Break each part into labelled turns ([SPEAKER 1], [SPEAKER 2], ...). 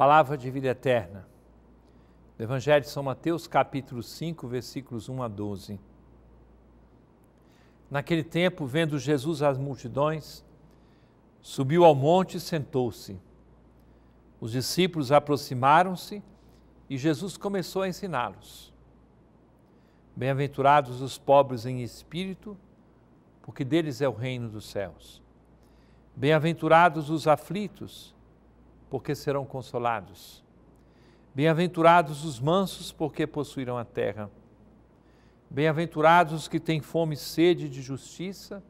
[SPEAKER 1] Palavra de vida eterna. Do Evangelho de São Mateus, capítulo 5, versículos 1 a 12. Naquele tempo, vendo Jesus as multidões, subiu ao monte e sentou-se. Os discípulos aproximaram-se e Jesus começou a ensiná-los. Bem-aventurados os pobres em espírito, porque deles é o reino dos céus. Bem-aventurados os aflitos, porque serão consolados. Bem-aventurados os mansos, porque possuirão a terra. Bem-aventurados os que têm fome e sede de justiça,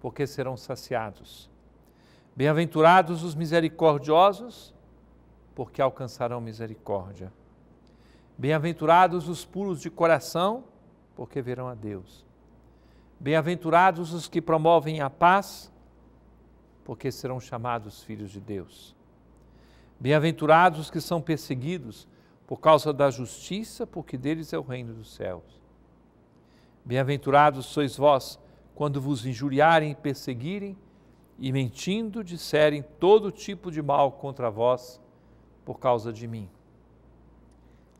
[SPEAKER 1] porque serão saciados. Bem-aventurados os misericordiosos, porque alcançarão misericórdia. Bem-aventurados os puros de coração, porque verão a Deus. Bem-aventurados os que promovem a paz, porque serão chamados filhos de Deus. Bem-aventurados os que são perseguidos por causa da justiça, porque deles é o reino dos céus. Bem-aventurados sois vós quando vos injuriarem e perseguirem, e mentindo disserem todo tipo de mal contra vós por causa de mim.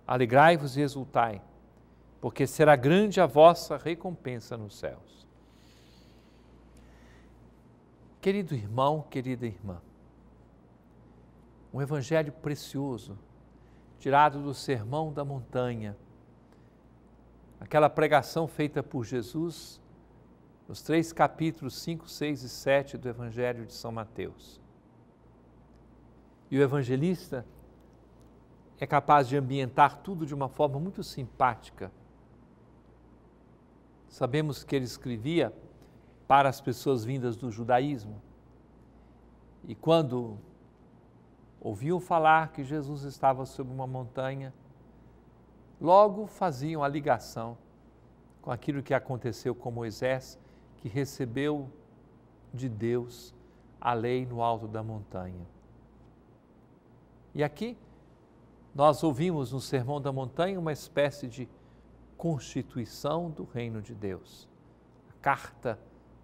[SPEAKER 1] Alegrai-vos e exultai, porque será grande a vossa recompensa nos céus. Querido irmão, querida irmã, um evangelho precioso, tirado do Sermão da Montanha. Aquela pregação feita por Jesus nos três capítulos 5, 6 e 7 do Evangelho de São Mateus. E o evangelista é capaz de ambientar tudo de uma forma muito simpática. Sabemos que ele escrevia para as pessoas vindas do judaísmo. E quando ouviam falar que Jesus estava sobre uma montanha, logo faziam a ligação com aquilo que aconteceu com Moisés, que recebeu de Deus a lei no alto da montanha. E aqui nós ouvimos no Sermão da Montanha uma espécie de constituição do reino de Deus, a carta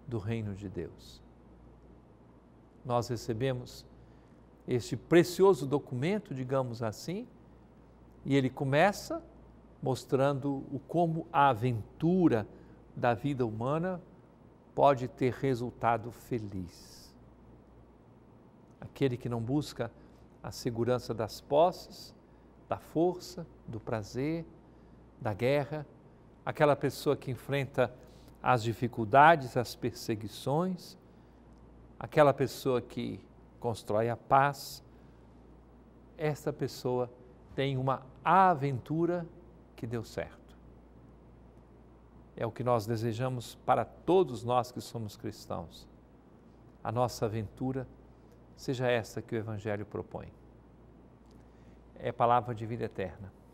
[SPEAKER 1] do reino de Deus. Nós recebemos este precioso documento, digamos assim, e ele começa mostrando o como a aventura da vida humana pode ter resultado feliz. Aquele que não busca a segurança das posses, da força, do prazer, da guerra, aquela pessoa que enfrenta as dificuldades, as perseguições, aquela pessoa que constrói a paz, esta pessoa tem uma aventura que deu certo. É o que nós desejamos para todos nós que somos cristãos. A nossa aventura seja essa que o Evangelho propõe. É palavra de vida eterna.